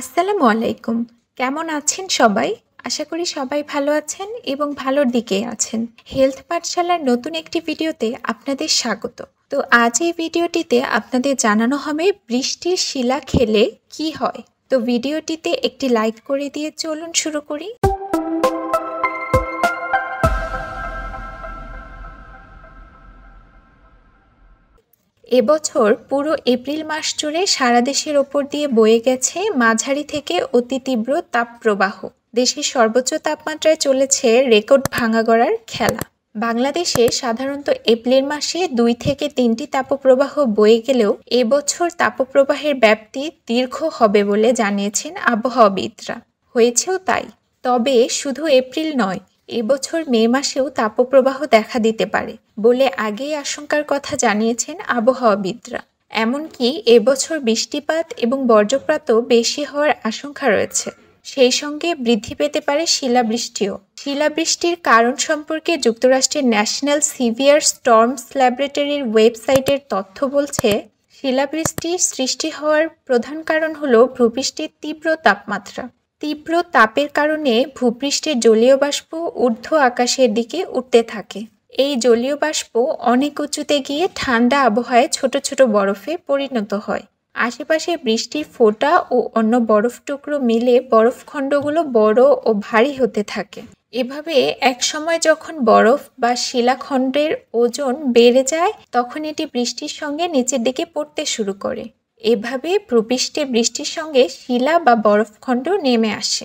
আসসালামু আলাইকুম কেমন আছেন সবাই আশা করি সবাই ভালো আছেন এবং ভালোর দিকে আছেন হেলথ পাঠশালার নতুন একটি ভিডিওতে আপনাদের স্বাগত তো আজ এই ভিডিওটিতে আপনাদের জানানো হবে বৃষ্টির শিলা খেলে কি হয় তো ভিডিওটিতে একটি লাইক করে দিয়ে চলুন শুরু করি এবছর পুরো এপ্রিল মাস জুড়ে সারা দেশের ওপর দিয়ে বয়ে গেছে মাঝারি থেকে অতি তীব্র তাপপ্রবাহ দেশের সর্বোচ্চ তাপমাত্রায় চলেছে রেকর্ড ভাঙা গড়ার খেলা বাংলাদেশে সাধারণত এপ্রিল মাসে দুই থেকে তিনটি তাপপ্রবাহ বয়ে গেলেও এবছর তাপপ্রবাহের ব্যাপ্তি দীর্ঘ হবে বলে জানিয়েছেন আবহাওয়াবিদরা হয়েছেও তাই তবে শুধু এপ্রিল নয় এবছর মে মাসেও তাপপ্রবাহ দেখা দিতে পারে বলে আগেই আশঙ্কার কথা জানিয়েছেন আবহাওয়াবিদরা এমনকি এবছর বৃষ্টিপাত এবং বর্জ্যপ্রাত বেশি হওয়ার আশঙ্কা রয়েছে সেই সঙ্গে বৃদ্ধি পেতে পারে শিলাবৃষ্টিও শিলাবৃষ্টির কারণ সম্পর্কে যুক্তরাষ্ট্রের ন্যাশনাল সিভিয়ার স্টর্মস ল্যাবরেটরির ওয়েবসাইটের তথ্য বলছে শিলাবৃষ্টির সৃষ্টি হওয়ার প্রধান কারণ হল ভূপৃষ্ঠের তীব্র তাপমাত্রা তীব্র তাপের কারণে ভূপৃষ্ঠের জলীয় বাষ্প ঊর্ধ্ব আকাশের দিকে উঠতে থাকে এই জলীয় বাষ্প অনেক উঁচুতে গিয়ে ঠান্ডা আবহাওয়ায় ছোট ছোট বরফে পরিণত হয় আশেপাশে বৃষ্টির ফোঁটা ও অন্য বরফ টুকরো মিলে বরফখণ্ডগুলো বড় ও ভারী হতে থাকে এভাবে এক সময় যখন বরফ বা শিলাখণ্ডের ওজন বেড়ে যায় তখন এটি বৃষ্টির সঙ্গে নিচের দিকে পড়তে শুরু করে এভাবে ভূপৃষ্ঠে বৃষ্টির সঙ্গে শিলা বা বরফখণ্ড নেমে আসে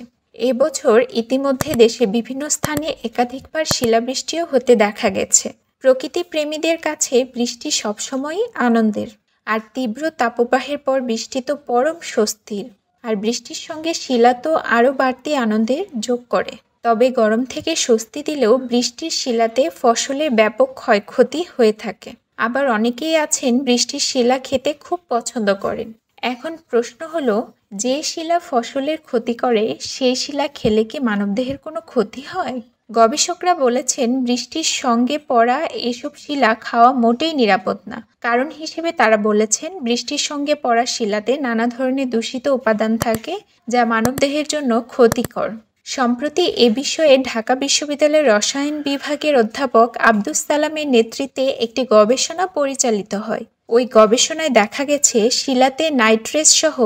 এবছর ইতিমধ্যে দেশে বিভিন্ন স্থানে একাধিকবার শিলাবৃষ্টিও হতে দেখা গেছে প্রকৃতি প্রেমীদের কাছে বৃষ্টি সবসময়ই আনন্দের আর তীব্র তাপবাহের পর বৃষ্টি তো পরম স্বস্তির আর বৃষ্টির সঙ্গে শিলা তো আরও বাড়তি আনন্দের যোগ করে তবে গরম থেকে স্বস্তি দিলেও বৃষ্টির শিলাতে ফসলের ব্যাপক ক্ষয়ক্ষতি হয়ে থাকে আবার অনেকেই আছেন বৃষ্টির শিলা খেতে খুব পছন্দ করেন এখন প্রশ্ন হলো যে শিলা ফসলের ক্ষতি করে সেই শিলা খেলে কি মানবদেহের কোনো ক্ষতি হয় গবেষকরা বলেছেন বৃষ্টির সঙ্গে পড়া এসব শিলা খাওয়া মোটেই নিরাপদ না কারণ হিসেবে তারা বলেছেন বৃষ্টির সঙ্গে পড়া শিলাতে নানা ধরনের দূষিত উপাদান থাকে যা মানবদেহের জন্য ক্ষতিকর সম্প্রতি এ বিষয়ে ঢাকা বিশ্ববিদ্যালয়ের রসায়ন বিভাগের অধ্যাপক আব্দুস সালামের নেতৃত্বে একটি গবেষণা পরিচালিত হয় ওই গবেষণায় দেখা গেছে শিলাতে নাইট্রেস সহ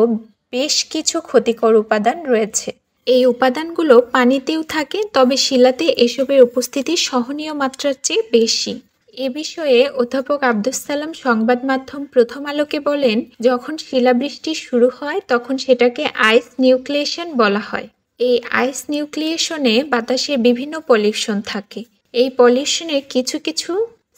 বেশ কিছু ক্ষতিকর উপাদান রয়েছে এই উপাদানগুলো পানিতেও থাকে তবে শিলাতে এসবের উপস্থিতি সহনীয় মাত্রার চেয়ে বেশি এ বিষয়ে অধ্যাপক আব্দুস সালাম সংবাদ মাধ্যম প্রথম আলোকে বলেন যখন শিলাবৃষ্টি শুরু হয় তখন সেটাকে আইস নিউক্লিয়েশন বলা হয় এই আইস নিউক্লিয়েশনে বাতাসের বিভিন্ন পলিউশন থাকে এই পলিউশনের কিছু কিছু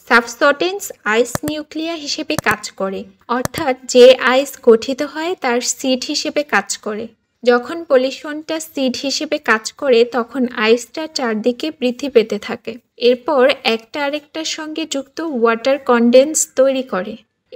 সাবসটেন্স আইস নিউক্লিয়া হিসেবে কাজ করে অর্থাৎ যে আইস গঠিত হয় তার সিড হিসেবে কাজ করে যখন পলিউশনটা সিড হিসেবে কাজ করে তখন আইসটা চারদিকে বৃদ্ধি পেতে থাকে এরপর একটা আরেকটার সঙ্গে যুক্ত ওয়াটার কন্ডেন্স তৈরি করে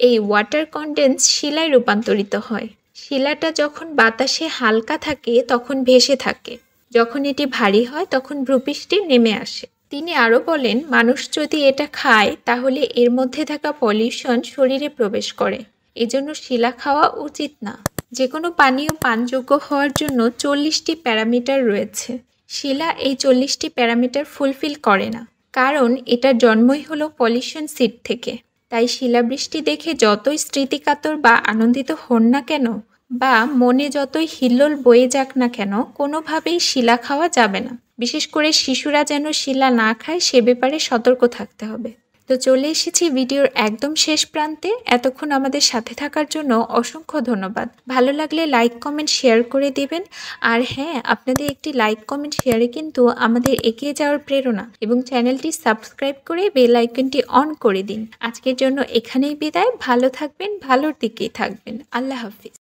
এই ওয়াটার কন্ডেন্স শিলায় রূপান্তরিত হয় শিলাটা যখন বাতাসে হালকা থাকে তখন ভেসে থাকে যখন এটি ভারী হয় তখন ভূপৃষ্ঠে নেমে আসে তিনি আরও বলেন মানুষ যদি এটা খায় তাহলে এর মধ্যে থাকা পলিউশন শরীরে প্রবেশ করে এজন্য শিলা খাওয়া উচিত না যে কোনো পানীয় পানযোগ্য হওয়ার জন্য চল্লিশটি প্যারামিটার রয়েছে শিলা এই চল্লিশটি প্যারামিটার ফুলফিল করে না কারণ এটার জন্মই হলো পলিউশন সিট থেকে তাই শিলাবৃষ্টি দেখে যতই স্মৃতিকাতর বা আনন্দিত হন না কেন বা মনে যতই হিল্লোল বয়ে যাক না কেন কোনোভাবেই শিলা খাওয়া যাবে না বিশেষ করে শিশুরা যেন শিলা না খায় সে ব্যাপারে সতর্ক থাকতে হবে তো চলে এসেছি ভিডিওর একদম শেষ প্রান্তে এতক্ষণ আমাদের সাথে থাকার জন্য অসংখ্য ধন্যবাদ ভালো লাগলে লাইক কমেন্ট শেয়ার করে দিবেন আর হ্যাঁ আপনাদের একটি লাইক কমেন্ট শেয়ারে কিন্তু আমাদের এগিয়ে যাওয়ার প্রেরণা এবং চ্যানেলটি সাবস্ক্রাইব করে বেল আইকনটি অন করে দিন আজকের জন্য এখানেই বিদায় ভালো থাকবেন ভালোর দিকেই থাকবেন আল্লাহ হাফিজ